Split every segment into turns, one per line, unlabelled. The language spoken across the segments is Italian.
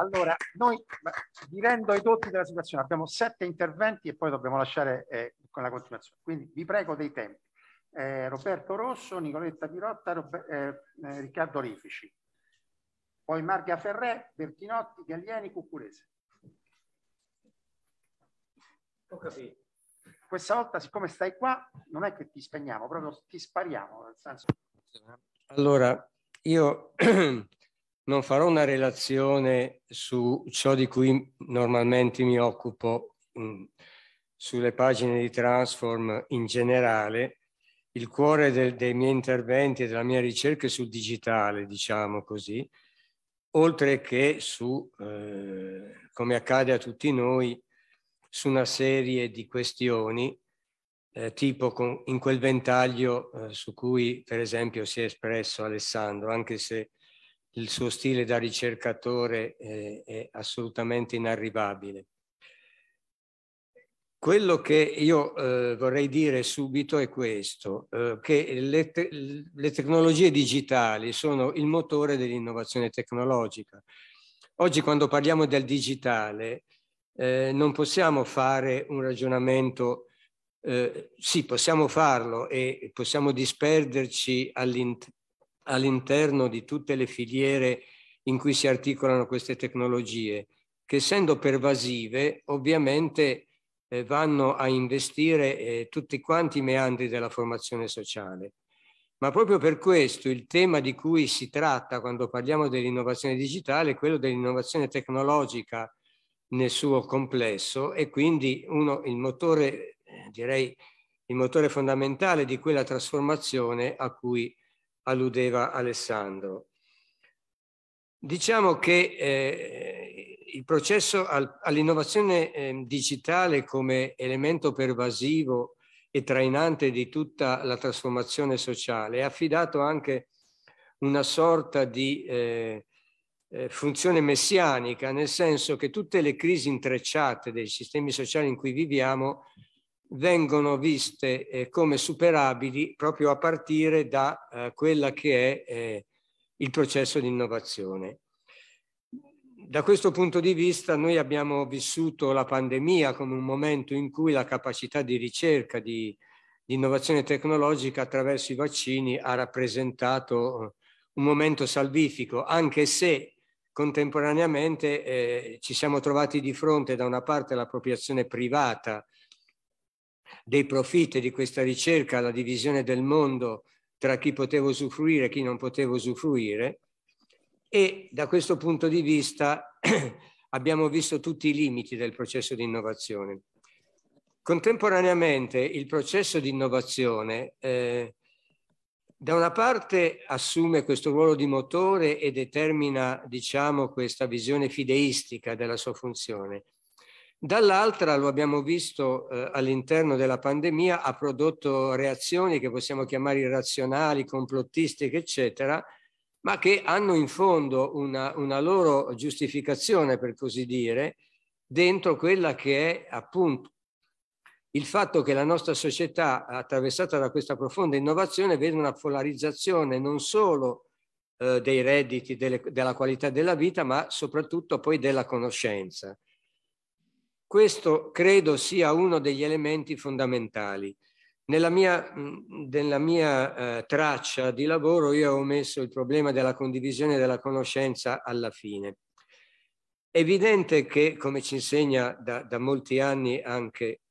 Allora, noi vivendo i dotti della situazione abbiamo sette interventi e poi dobbiamo lasciare eh, con la continuazione. Quindi vi prego dei tempi. Eh, Roberto Rosso, Nicoletta Pirotta, Robe eh, eh Riccardo Rifici. Poi Marga Ferré, Bertinotti, Gallieni, Cucurese. Ho capito. Questa volta, siccome stai qua, non è che ti spegniamo, proprio ti spariamo. Allora, io non farò una relazione su ciò di cui normalmente mi occupo mh, mm, sulle pagine di Transform in generale. Il cuore del, dei miei interventi e della mia ricerca è sul digitale, diciamo così, oltre che su, eh, come accade a tutti noi, su una serie di questioni, eh, tipo con, in quel ventaglio eh, su cui per esempio si è espresso Alessandro, anche se il suo stile da ricercatore è, è assolutamente inarrivabile. Quello che io eh, vorrei dire subito è questo, eh, che le, te le, tecnologie digitali sono il motore dell'innovazione tecnologica. Oggi quando parliamo del digitale eh, non possiamo fare un ragionamento, eh, sì possiamo farlo e possiamo disperderci all'interno all'interno di tutte le filiere in cui si articolano queste tecnologie, che essendo pervasive ovviamente eh, vanno a investire eh, tutti quanti i meandri della formazione sociale. Ma proprio per questo il tema di cui si tratta quando parliamo dell'innovazione digitale è quello dell'innovazione tecnologica nel suo complesso e quindi uno, il motore, eh, direi, il motore fondamentale di quella trasformazione a cui alludeva Alessandro. Diciamo che eh, il processo al, all'innovazione eh, digitale come elemento pervasivo e trainante di tutta la trasformazione sociale è affidato anche una sorta di eh, eh, funzione messianica, nel senso che tutte le crisi intrecciate dei sistemi sociali in cui viviamo vengono viste eh, come superabili proprio a partire da eh, quella che è eh, il processo di innovazione. Da questo punto di vista noi abbiamo vissuto la pandemia come un momento in cui la capacità di ricerca, di, di innovazione tecnologica attraverso i vaccini ha rappresentato eh, un momento salvifico, anche se contemporaneamente eh, ci siamo trovati di fronte da una parte all'appropriazione privata dei profitti di questa ricerca la divisione del mondo tra chi poteva usufruire e chi non poteva usufruire e da questo punto di vista abbiamo visto tutti i limiti del processo di innovazione. Contemporaneamente il processo di innovazione eh, da una parte assume questo ruolo di motore e determina diciamo, questa visione fideistica della sua funzione, Dall'altra, lo abbiamo visto eh, all'interno della pandemia, ha prodotto reazioni che possiamo chiamare irrazionali, complottistiche, eccetera, ma che hanno in fondo una, una loro giustificazione, per così dire, dentro quella che è appunto il fatto che la nostra società, attraversata da questa profonda innovazione, vede una polarizzazione non solo eh, dei redditi, delle, della qualità della vita, ma soprattutto poi della conoscenza. Questo credo sia uno degli elementi fondamentali. Nella mia, nella mia eh, traccia di lavoro io ho messo il problema della condivisione della conoscenza alla fine. È evidente che, come ci insegna da, da molti anni anche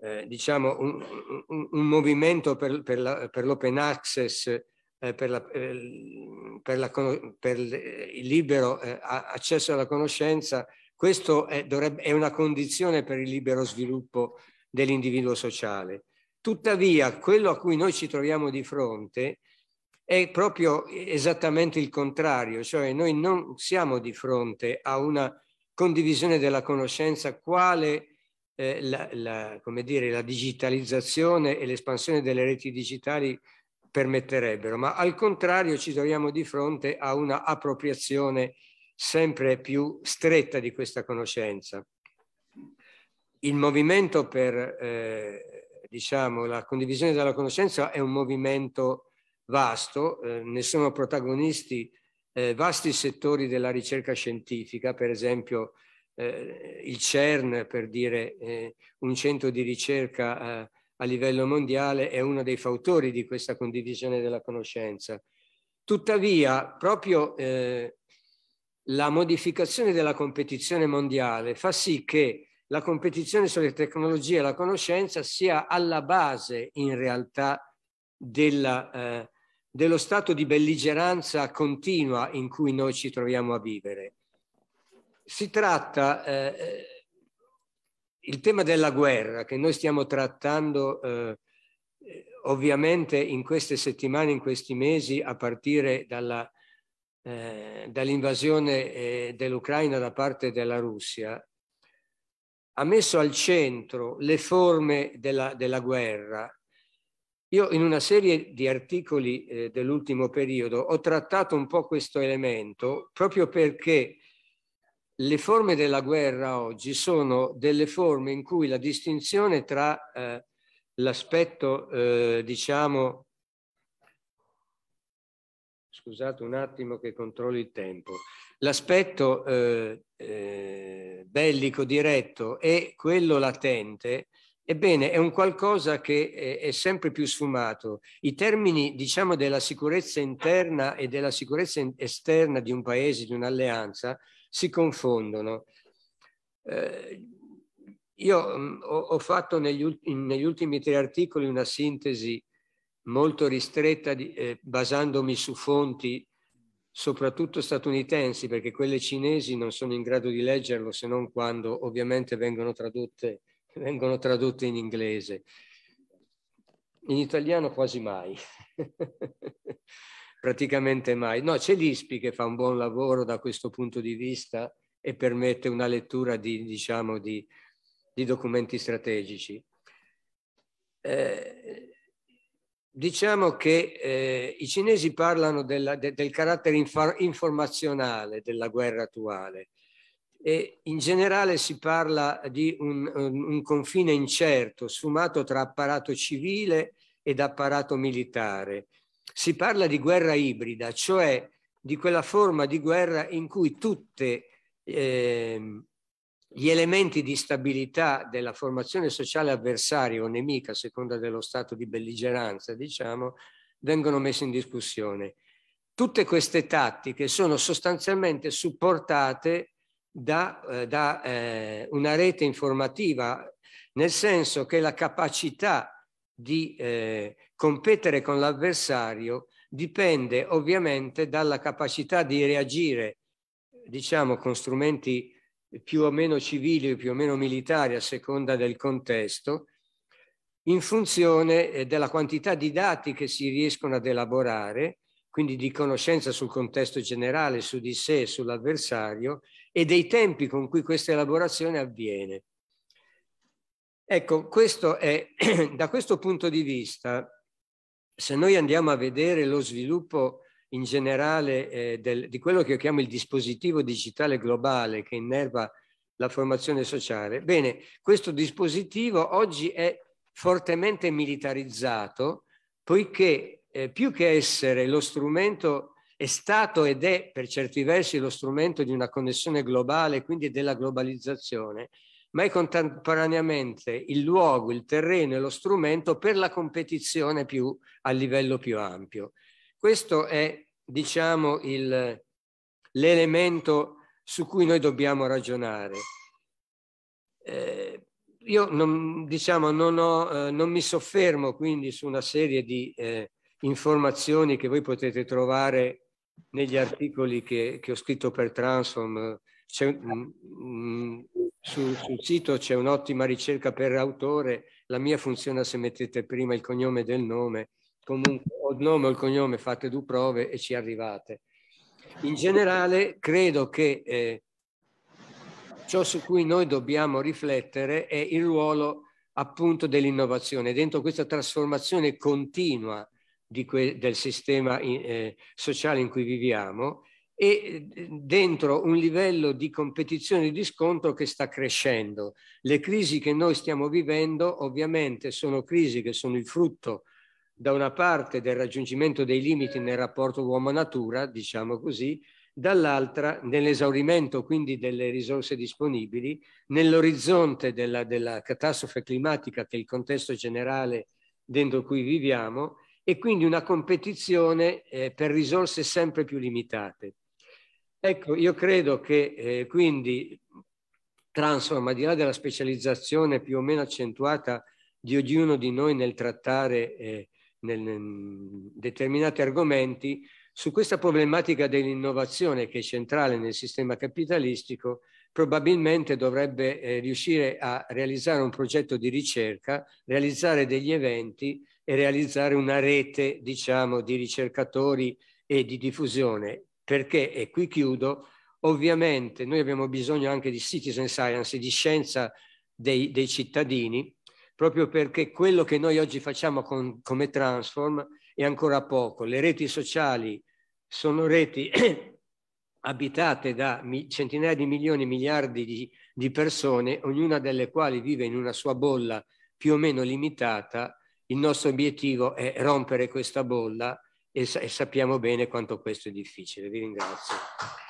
eh, diciamo un, un, un, movimento per, per l'open access, eh, per, la, eh, per, la, per, il libero eh, accesso alla conoscenza, questa è, è, una condizione per il libero sviluppo dell'individuo sociale. Tuttavia, quello a cui noi ci troviamo di fronte è proprio esattamente il contrario, cioè noi non siamo di fronte a una condivisione della conoscenza quale eh, la, la, come dire, la digitalizzazione e l'espansione delle reti digitali permetterebbero, ma al contrario ci troviamo di fronte a una appropriazione sempre più stretta di questa conoscenza. Il movimento per eh, diciamo, la condivisione della conoscenza è un movimento vasto, eh, ne sono protagonisti eh, vasti settori della ricerca scientifica, per esempio eh, il CERN, per dire eh, un centro di ricerca eh, a livello mondiale, è uno dei fautori di questa condivisione della conoscenza. Tuttavia, proprio eh, la modificazione della competizione mondiale fa sì che la competizione sulle tecnologie e la conoscenza sia alla base in realtà della, eh, dello stato di belligeranza continua in cui noi ci troviamo a vivere. Si tratta, eh, eh il tema della guerra che noi stiamo trattando eh, ovviamente in queste settimane, in questi mesi, a partire dalla eh, dall'invasione eh, dell'Ucraina da parte della Russia, ha messo al centro le forme della, della guerra. Io in una serie di articoli eh, dell'ultimo periodo ho trattato un po' questo elemento proprio perché le forme della guerra oggi sono delle forme in cui la distinzione tra eh, l'aspetto, eh, diciamo, scusate un attimo che controllo il tempo, l'aspetto eh, eh, bellico diretto e quello latente, ebbene è un qualcosa che è, è sempre più sfumato. I termini, diciamo, della sicurezza interna e della sicurezza esterna di un paese, di un'alleanza, si confondono. Eh, io mh, mm, ho, ho, fatto negli, negli ultimi tre articoli una sintesi molto ristretta di, eh, basandomi su fonti soprattutto statunitensi, perché quelle cinesi non sono in grado di leggerlo se non quando ovviamente vengono tradotte, vengono tradotte in inglese. In italiano quasi mai, praticamente mai. No, c'è l'ISPI che fa un buon lavoro da questo punto di vista e permette una lettura di, diciamo, di, di documenti strategici. Eh, diciamo che eh, i cinesi parlano della, de, del carattere infor informazionale della guerra attuale e in generale si parla di un, un, un, confine incerto, sfumato tra apparato civile ed apparato militare. Si parla di guerra ibrida, cioè di quella forma di guerra in cui tutte eh, gli elementi di stabilità della formazione sociale avversaria o nemica, a seconda dello stato di belligeranza, diciamo, vengono messi in discussione. Tutte queste tattiche sono sostanzialmente supportate da, eh, da eh, una rete informativa, nel senso che la capacità di eh, competere con l'avversario dipende ovviamente dalla capacità di reagire, diciamo, con strumenti più o meno civili o più o meno militari a seconda del contesto, in funzione eh, della quantità di dati che si riescono ad elaborare, quindi di conoscenza sul contesto generale, su di sé, sull'avversario e dei tempi con cui questa elaborazione avviene. Ecco, questo è, da questo punto di vista, se noi andiamo a vedere lo sviluppo in generale eh, del, di quello che io chiamo il dispositivo digitale globale che innerva la formazione sociale. Bene, questo dispositivo oggi è fortemente militarizzato poiché eh, più che essere lo strumento è stato ed è per certi versi lo strumento di una connessione globale, quindi della globalizzazione, ma è contemporaneamente il luogo, il terreno e lo strumento per la competizione più, a livello più ampio. Questo è, diciamo, il, l'elemento su cui noi dobbiamo ragionare. Eh, io non, diciamo, non, ho, eh, non, mi soffermo quindi su una serie di eh, informazioni che voi potete trovare negli articoli che, che ho scritto per Transform. Mm, sul, sul sito c'è un'ottima ricerca per autore, la mia funziona se mettete prima il cognome del nome. Comunque il nome o il cognome, fate due prove e ci arrivate. In generale credo che eh, ciò su cui noi dobbiamo riflettere è il ruolo appunto dell'innovazione dentro questa trasformazione continua del sistema in, eh, sociale in cui viviamo e eh, dentro un livello di competizione e di scontro che sta crescendo. Le crisi che noi stiamo vivendo ovviamente sono crisi che sono il frutto da una parte del raggiungimento dei limiti nel rapporto uomo-natura, diciamo così, dall'altra nell'esaurimento quindi delle risorse disponibili, nell'orizzonte della, della, catastrofe climatica che è il contesto generale dentro cui viviamo e quindi una competizione eh, per risorse sempre più limitate. Ecco, io credo che eh, quindi Transform, al di là della specializzazione più o meno accentuata di ognuno di noi nel trattare eh, nel, in determinati argomenti su questa problematica dell'innovazione che è centrale nel sistema capitalistico probabilmente dovrebbe eh, riuscire a realizzare un progetto di ricerca, realizzare degli eventi e realizzare una rete, diciamo, di ricercatori e di diffusione, perché, e qui chiudo, ovviamente noi abbiamo bisogno anche di citizen science, di scienza dei, dei cittadini, proprio perché quello che noi oggi facciamo con, come Transform è ancora poco. Le reti sociali sono reti abitate da centinaia di milioni miliardi di, di persone, ognuna delle quali vive in una sua bolla più o meno limitata. Il nostro obiettivo è rompere questa bolla e, sappiamo bene quanto questo è difficile. Vi ringrazio.